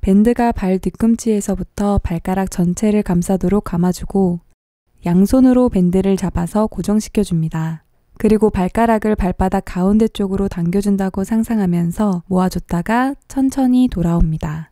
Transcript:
밴드가 발 뒤꿈치에서부터 발가락 전체를 감싸도록 감아주고 양손으로 밴드를 잡아서 고정시켜 줍니다. 그리고 발가락을 발바닥 가운데 쪽으로 당겨준다고 상상하면서 모아줬다가 천천히 돌아옵니다.